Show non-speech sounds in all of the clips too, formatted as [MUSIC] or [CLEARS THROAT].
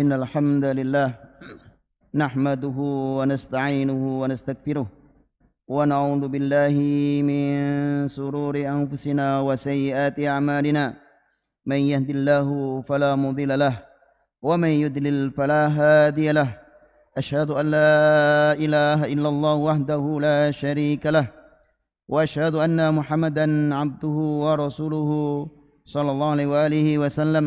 إن الحمد لله نحمده ونستعينه ونستكفره ونعوذ بالله من سرور أنفسنا وسيئات أعمالنا من يهد الله فلا مضل له ومن يدلل فلا هادي له أشهد أن لا إله إلا الله وحده لا شريك له وأشهد أن محمدا عبده ورسوله صلى الله عليه وآله وسلم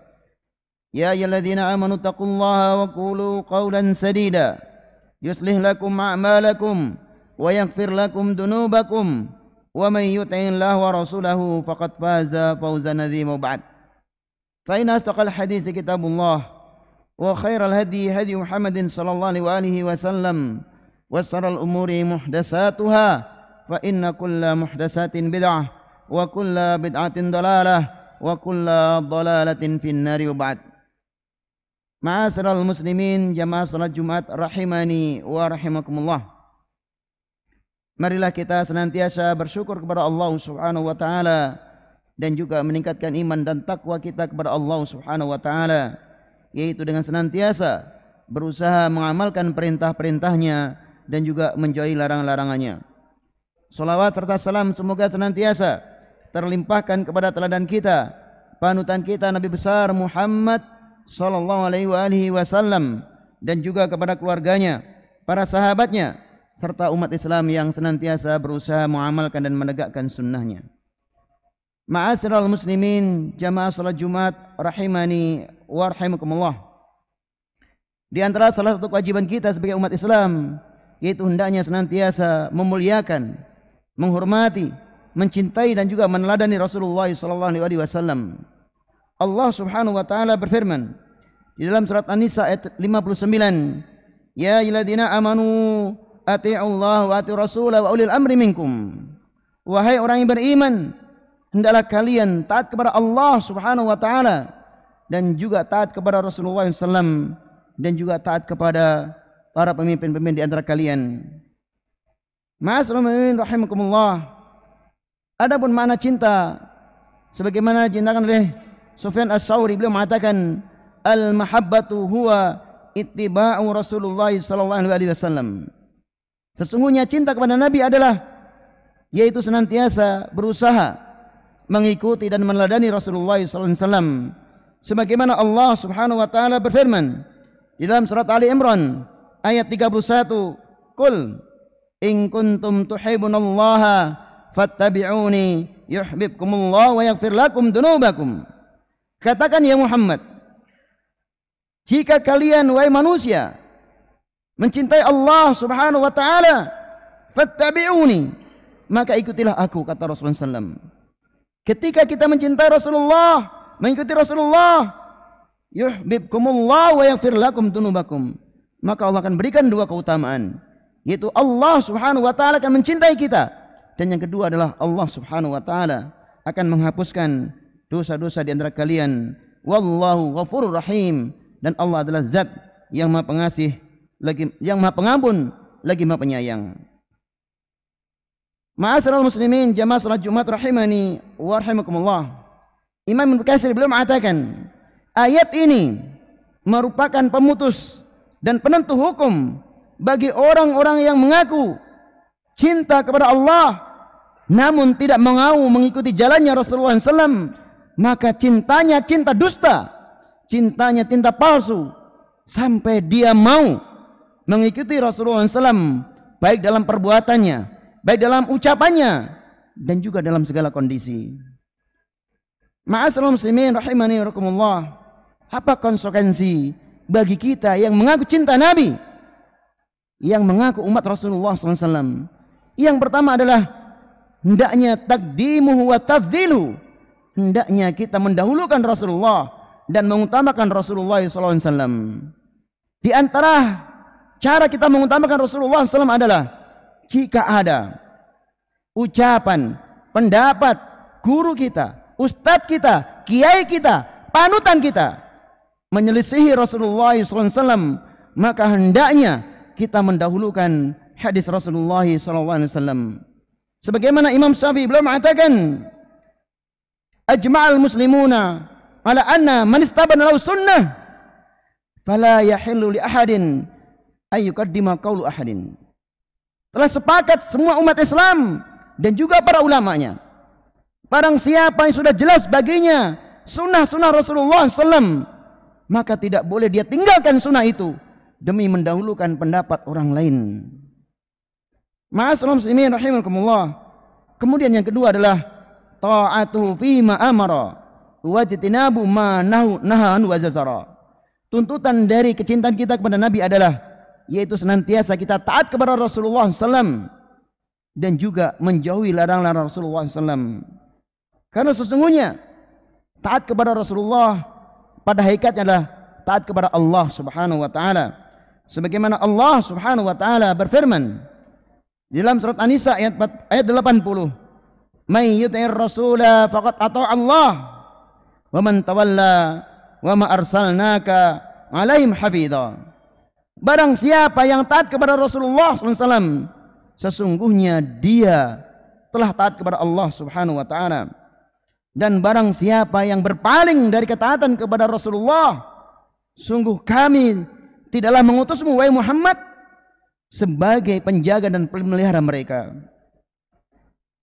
يا أيها الذين آمنوا اتقوا الله وقولوا قولا سديدا يصلح لكم أعمالكم ويغفر لكم ذنوبكم ومن يطع الله ورسوله فقد فاز فوزا عظيما بعد فإن أصدق الحديث كتاب الله وخير الهدي هدي محمد صلى الله عليه وسلم وسر الأمور محدثاتها فإن كل محدثات بدعة وكل بدعة ضلالة وكل ضلالة في النار وبعد Ma'asyiral muslimin jamaah salat Jumat rahimani wa rahimakumullah. Marilah kita senantiasa bersyukur kepada Allah Subhanahu wa taala dan juga meningkatkan iman dan takwa kita kepada Allah Subhanahu wa taala yaitu dengan senantiasa berusaha mengamalkan perintah-perintahnya dan juga menjauhi larang-larangannya. Salawat serta salam semoga senantiasa terlimpahkan kepada teladan kita, panutan kita Nabi besar Muhammad sallallahu alaihi wasallam dan juga kepada keluarganya, para sahabatnya serta umat Islam yang senantiasa berusaha mengamalkan dan menegakkan sunnahnya. Maasiral muslimin, jamaah salat Jumat rahimani wa rahimakumullah. Di antara salah satu kewajiban kita sebagai umat Islam yaitu hendaknya senantiasa memuliakan, menghormati, mencintai dan juga meneladani Rasulullah sallallahu alaihi wasallam. Allah Subhanahu wa taala berfirman, di dalam surat An-Nisa ayat 59, "Ya ayyuhalladzina amanu Allah wa ati'ur rasul wa ulil amri minkum." Wahai orang yang beriman, hendaklah kalian taat kepada Allah Subhanahu wa taala dan juga taat kepada Rasulullah SAW dan juga taat kepada para pemimpin-pemimpin di antara kalian. Ma'asyiral rahimakumullah. Adapun makna cinta sebagaimana dicintakan oleh Sufyan As-Sauri beliau mengatakan al mahabbatu huwa ittiba'u Rasulullah sallallahu alaihi wasallam. Sesungguhnya cinta kepada Nabi adalah yaitu senantiasa berusaha mengikuti dan meneladani Rasulullah sallallahu alaihi wasallam sebagaimana Allah Subhanahu wa taala berfirman di dalam surat Ali Imran ayat 31 Qul in kuntum tuhibbunallaha fattabi'uni yuhibbukumullahu wa yaghfir lakum dunubakum Katakan ya Muhammad jika kalian wahai manusia mencintai Allah Subhanahu wa taala, fattabi'uni, maka ikutilah aku kata Rasulullah SAW. Ketika kita mencintai Rasulullah, mengikuti Rasulullah, yuhibbukumullah wa yaghfir lakum dunubakum. Maka Allah akan berikan dua keutamaan, yaitu Allah Subhanahu wa taala akan mencintai kita dan yang kedua adalah Allah Subhanahu wa taala akan menghapuskan dosa-dosa di antara kalian. Wallahu ghafurur rahim dan Allah adalah zat yang maha pengasih lagi yang maha pengampun lagi maha penyayang Ma'asyiral muslimin jamaah salat Jumat rahimani wa rahimakumullah Imam Ibnu Katsir belum mengatakan ayat ini merupakan pemutus dan penentu hukum bagi orang-orang yang mengaku cinta kepada Allah namun tidak mau mengikuti jalannya Rasulullah SAW maka cintanya cinta dusta cintanya cinta palsu sampai dia mau mengikuti Rasulullah SAW baik dalam perbuatannya, baik dalam ucapannya dan juga dalam segala kondisi. Ma'asal muslimin rahimani wa Apa konsekuensi bagi kita yang mengaku cinta Nabi? Yang mengaku umat Rasulullah SAW. Yang pertama adalah hendaknya takdimuhu wa tafdilu Hendaknya kita mendahulukan Rasulullah dan mengutamakan Rasulullah SAW. Di antara cara kita mengutamakan Rasulullah SAW adalah jika ada ucapan, pendapat guru kita, ustadz kita, kiai kita, panutan kita menyelisihi Rasulullah SAW maka hendaknya kita mendahulukan hadis Rasulullah SAW. Sebagaimana Imam Syafi'i beliau mengatakan, Ajma'al muslimuna ala anna man istabana lahu sunnah fala yahillu li ahadin ay yuqaddima qawlu ahadin. Telah sepakat semua umat Islam dan juga para ulamanya. Barang siapa yang sudah jelas baginya sunnah-sunnah Rasulullah SAW, maka tidak boleh dia tinggalkan sunnah itu demi mendahulukan pendapat orang lain. Ma'asalamu muslimin rahimakumullah. Kemudian yang kedua adalah ta'atuhu fi amara wajtinabu ma nahu nahan wa Tuntutan dari kecintaan kita kepada Nabi adalah yaitu senantiasa kita taat kepada Rasulullah SAW dan juga menjauhi larangan larang Rasulullah SAW. Karena sesungguhnya taat kepada Rasulullah pada hakikatnya adalah taat kepada Allah Subhanahu wa taala. Sebagaimana Allah Subhanahu wa taala berfirman dalam surat An-Nisa ayat 80, "May yuti'ir rasula faqad ata' Allah." wa man tawalla wa ma arsalnaka alaihim hafidha. Barang siapa yang taat kepada Rasulullah SAW, sesungguhnya dia telah taat kepada Allah Subhanahu wa taala. Dan barang siapa yang berpaling dari ketaatan kepada Rasulullah, sungguh kami tidaklah mengutusmu wahai Muhammad sebagai penjaga dan pemelihara mereka.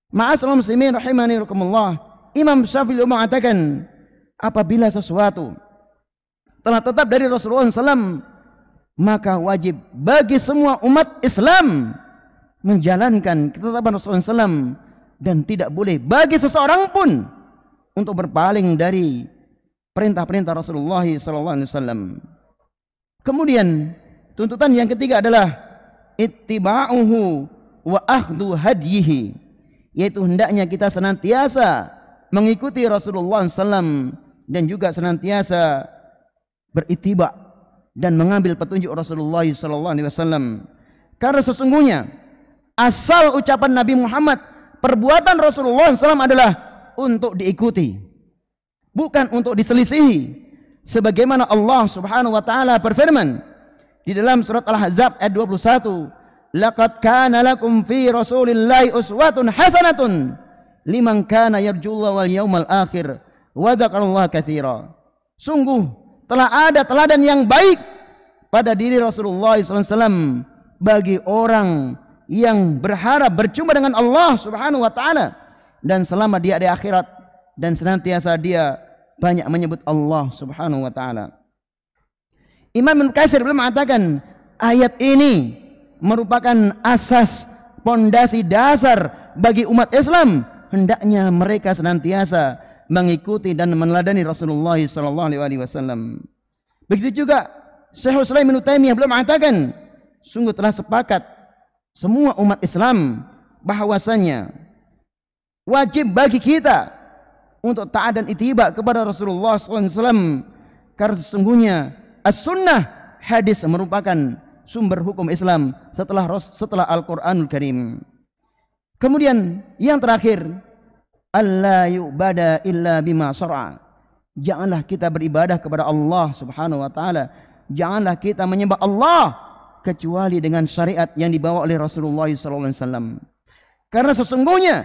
Ma'asal muslimin rahimani rakumullah. Imam Syafi'i mengatakan, apabila sesuatu telah tetap dari Rasulullah SAW maka wajib bagi semua umat Islam menjalankan ketetapan Rasulullah SAW dan tidak boleh bagi seseorang pun untuk berpaling dari perintah-perintah Rasulullah SAW. Kemudian tuntutan yang ketiga adalah ittiba'uhu wa akhdu hadyihi yaitu hendaknya kita senantiasa mengikuti Rasulullah SAW dan juga senantiasa beritiba dan mengambil petunjuk Rasulullah sallallahu alaihi wasallam. Karena sesungguhnya asal ucapan Nabi Muhammad, perbuatan Rasulullah SAW adalah untuk diikuti, bukan untuk diselisihi. Sebagaimana Allah Subhanahu wa taala berfirman di dalam surat Al-Ahzab ayat 21, "Laqad kana lakum fi Rasulillahi uswatun hasanatun liman kana yarjullaha wal yawmal akhir." Wadakallah kathira. Sungguh telah ada teladan yang baik pada diri Rasulullah SAW bagi orang yang berharap berjumpa dengan Allah Subhanahu wa taala dan selama dia di akhirat dan senantiasa dia banyak menyebut Allah Subhanahu wa taala. Imam Ibnu Katsir belum mengatakan ayat ini merupakan asas pondasi dasar bagi umat Islam hendaknya mereka senantiasa mengikuti dan meneladani Rasulullah sallallahu alaihi wasallam. Begitu juga Syekh Islam Ibnu yang belum mengatakan sungguh telah sepakat semua umat Islam bahwasanya wajib bagi kita untuk taat dan itiba kepada Rasulullah SAW karena sesungguhnya as-sunnah hadis merupakan sumber hukum Islam setelah setelah Al-Qur'anul Karim. Kemudian yang terakhir Allah yu'bada illa bima syar'a. Janganlah kita beribadah kepada Allah Subhanahu wa taala. Janganlah kita menyembah Allah kecuali dengan syariat yang dibawa oleh Rasulullah sallallahu alaihi wasallam. Karena sesungguhnya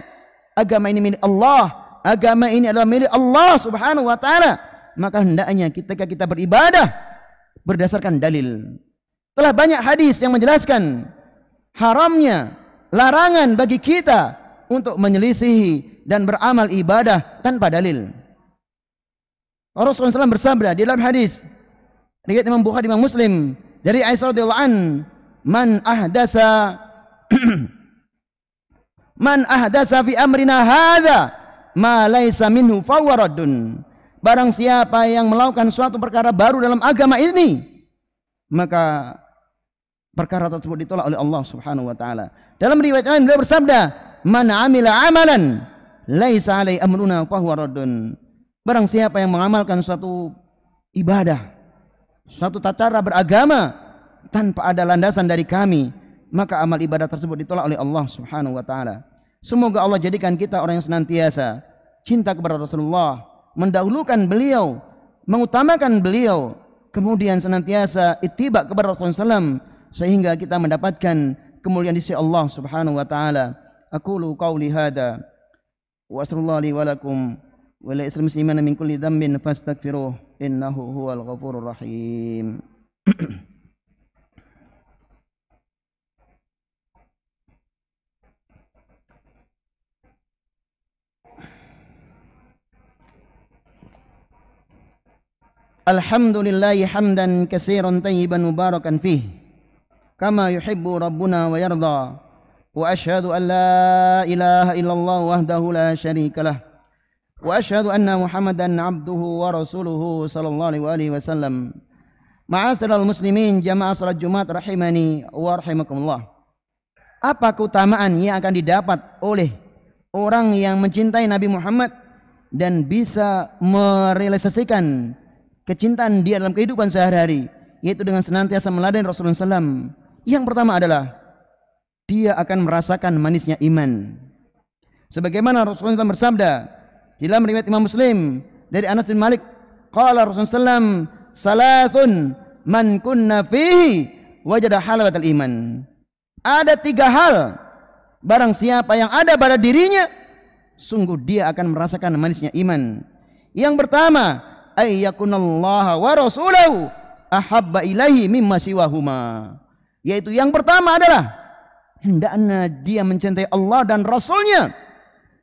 agama ini milik Allah, agama ini adalah milik Allah Subhanahu wa taala. Maka hendaknya ketika kita beribadah berdasarkan dalil. Telah banyak hadis yang menjelaskan haramnya larangan bagi kita untuk menyelisihi dan beramal ibadah tanpa dalil. Rasulullah SAW bersabda di dalam hadis riwayat Imam Bukhari Imam Muslim dari Aisyah radhiyallahu an man ahdasa [CLEARS THROAT] man ahdasa fi amrina hadza ma laisa minhu fawaraddun barang siapa yang melakukan suatu perkara baru dalam agama ini maka perkara tersebut ditolak oleh Allah Subhanahu wa taala. Dalam riwayat lain beliau bersabda, man amila amalan laisa alai amruna fahuwa raddun. Barang siapa yang mengamalkan suatu ibadah, suatu cara beragama tanpa ada landasan dari kami, maka amal ibadah tersebut ditolak oleh Allah Subhanahu wa taala. Semoga Allah jadikan kita orang yang senantiasa cinta kepada Rasulullah, mendahulukan beliau, mengutamakan beliau, kemudian senantiasa itibak kepada Rasulullah SAW sehingga kita mendapatkan kemuliaan di sisi Allah Subhanahu wa taala. أقول قولي هذا وأسأل الله لي ولكم ولإسر المسلمين من كل ذنب فاستغفروه إنه هو الغفور الرحيم الحمد لله حمدا كثيرا طيبا مباركا فيه كما يحب ربنا ويرضى واشهد ان لا اله الا الله وحده لا شريك له واشهد ان محمدا عبده ورسوله صلى الله عليه وسلم al muslimin jamaah salat Jumat rahimani wa rahimakumullah. Apa keutamaan yang akan didapat oleh orang yang mencintai Nabi Muhammad dan bisa merealisasikan kecintaan dia dalam kehidupan sehari-hari yaitu dengan senantiasa meladen Rasulullah SAW. Yang pertama adalah dia akan merasakan manisnya iman. Sebagaimana Rasulullah SAW bersabda di dalam riwayat Imam Muslim dari Anas bin Malik, qala Rasulullah SAW, "Salathun man kunna fihi wajada halawatal iman." Ada tiga hal barang siapa yang ada pada dirinya sungguh dia akan merasakan manisnya iman. Yang pertama, ayyakunallaha wa rasulahu ahabba ilahi mimma siwahuma. Yaitu yang pertama adalah hendaknya dia mencintai Allah dan Rasulnya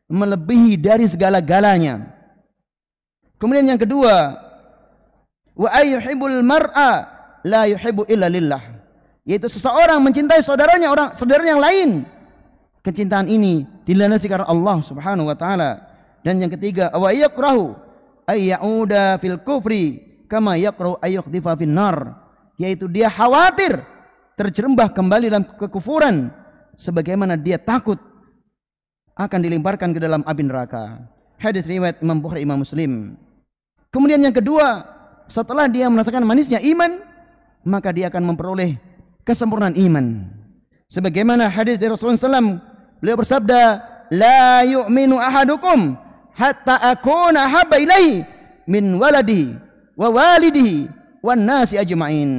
melebihi dari segala-galanya. Kemudian yang kedua, wa ayyuhibul mar'a la yuhibbu illa lillah. Yaitu seseorang mencintai saudaranya orang saudara yang lain. Kecintaan ini dilandasi karena Allah Subhanahu wa taala. Dan yang ketiga, wa yakrahu ayyauda fil kufri kama yakrahu ayyukhdifa fil nar. Yaitu dia khawatir terjerembah kembali dalam kekufuran sebagaimana dia takut akan dilimparkan ke dalam api neraka. Hadis riwayat Imam Bukhari Imam Muslim. Kemudian yang kedua, setelah dia merasakan manisnya iman, maka dia akan memperoleh kesempurnaan iman. Sebagaimana hadis dari Rasulullah SAW, beliau bersabda, "La yu'minu ahadukum hatta akuna habba ilaihi min waladi wa walidihi wan nasi ajma'in."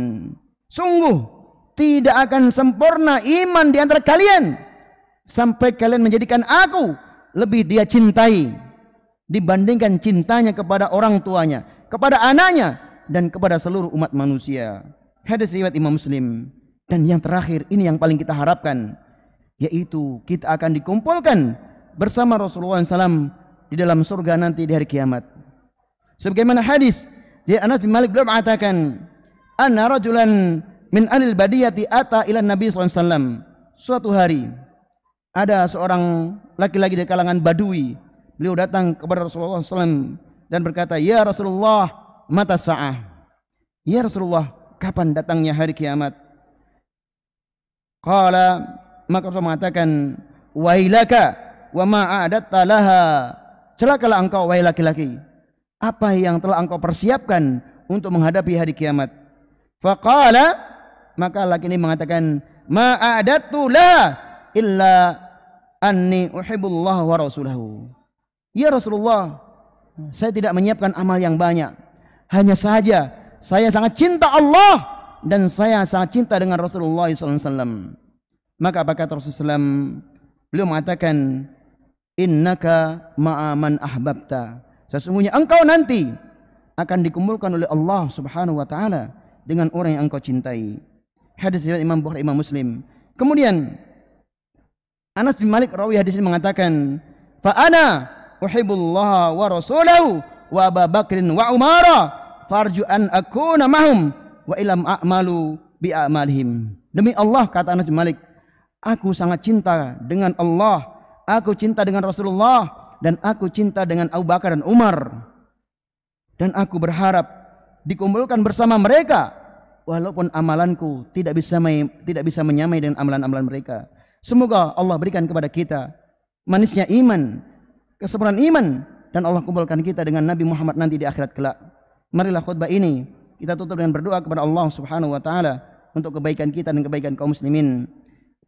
Sungguh tidak akan sempurna iman di antara kalian sampai kalian menjadikan aku lebih dia cintai dibandingkan cintanya kepada orang tuanya, kepada anaknya dan kepada seluruh umat manusia. Hadis riwayat Imam Muslim. Dan yang terakhir ini yang paling kita harapkan yaitu kita akan dikumpulkan bersama Rasulullah SAW di dalam surga nanti di hari kiamat. Sebagaimana hadis di Anas bin Malik beliau mengatakan, "Anna rajulan min anil badiyati ata ila Nabi SAW. Suatu hari ada seorang laki-laki dari kalangan Badui. Beliau datang kepada Rasulullah SAW dan berkata, Ya Rasulullah, mata sa'ah. Ya Rasulullah, kapan datangnya hari kiamat? Qala, maka Rasulullah mengatakan, Wailaka wa ma'adatta laha. Celakalah engkau, wahai laki-laki. Apa yang telah engkau persiapkan untuk menghadapi hari kiamat? Faqala, maka laki ini mengatakan, "Ma'adatu la illa anni uhibbullah wa rasulahu." Ya Rasulullah, saya tidak menyiapkan amal yang banyak. Hanya saja saya sangat cinta Allah dan saya sangat cinta dengan Rasulullah SAW. Maka apa kata Rasulullah SAW? Beliau mengatakan, Innaka ma'aman ahbabta. Sesungguhnya engkau nanti akan dikumpulkan oleh Allah Subhanahu wa taala dengan orang yang engkau cintai. Hadis riwayat Imam Bukhari Imam Muslim. Kemudian Anas bin Malik rawi hadis ini mengatakan, "Fa ana uhibbullah wa rasulahu wa Abu Bakrin wa Umar farju an akuna mahum wa ilam a'malu bi a'malihim." Demi Allah kata Anas bin Malik, aku sangat cinta dengan Allah, aku cinta dengan Rasulullah dan aku cinta dengan Abu Bakar dan Umar. Dan aku berharap dikumpulkan bersama mereka walaupun amalanku tidak bisa tidak bisa menyamai dengan amalan-amalan mereka. Semoga Allah berikan kepada kita manisnya iman, kesempurnaan iman dan Allah kumpulkan kita dengan Nabi Muhammad nanti di akhirat kelak. Marilah khutbah ini kita tutup dengan berdoa kepada Allah Subhanahu wa taala untuk kebaikan kita dan kebaikan kaum muslimin.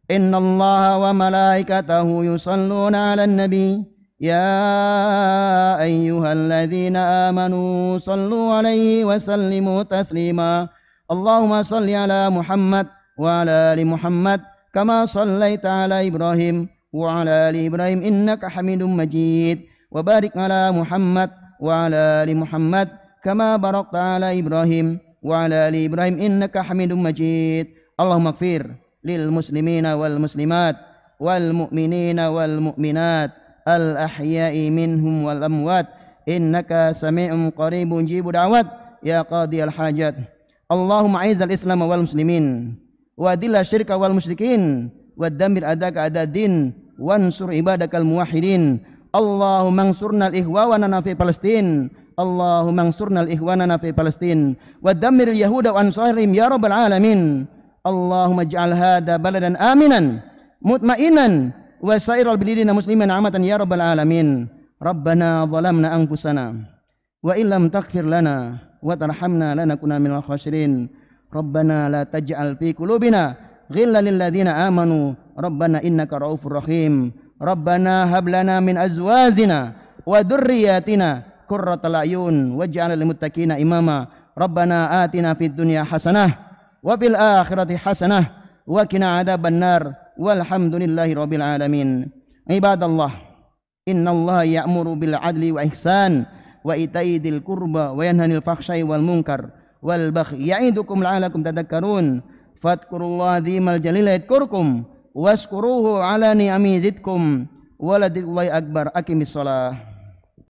Inna Allah wa malaikatahu yusalluna ala nabi ya ayyuhalladzina amanu sallu 'alaihi wa sallimu taslima. Allahumma salli ala Muhammad wa ala ali Muhammad kama salli taala Ibrahim wa ala ali Ibrahim innaka Hamidum Majid wa barik ala Muhammad wa ala ali Muhammad kama barakta ala Ibrahim wa ala ali Ibrahim innaka Hamidum Majid Allahumma ighfir lil muslimina wal muslimat wal mu'minina wal mu'minat al ahya'i wal amwat innaka sami'un qaribun jibu da'wat ya qadiyal hajat Allahumma aizal Islam wal muslimin wa adilla syirka wal musyrikin wa damir adaka adadin wansur ibadakal muwahhidin Allahumma ansurna al-ihwa wa nana fi Palestin Allahumma ansurna al-ihwanana fi Palestin wa damir yahuda wa ansarihim ya rabbal alamin Allahumma ij'al hadha baladan aminan mutmainan wa sairal bilidina muslimin amatan ya rabbal alamin Rabbana zalamna anfusana wa illam taghfir lana وترحمنا لنكن من الخاسرين ربنا لا تجعل في قلوبنا غلا للذين آمنوا ربنا إنك رؤوف رحيم ربنا هب لنا من أزواجنا وذرياتنا قرة الأعين واجعل للمتقين إماما ربنا آتنا في الدنيا حسنة وفي الآخرة حسنة وقنا عذاب النار والحمد لله رب العالمين عباد الله إن الله يأمر بالعدل وإحسان wa itai dil kurba wa yanhanil fakhsyai wal munkar wal bagh ya'idukum la'alakum tadakkarun fadkurullaha dhimal jalil yadkurkum waskuruhu ala ni'ami zidkum waladil akbar akimis salah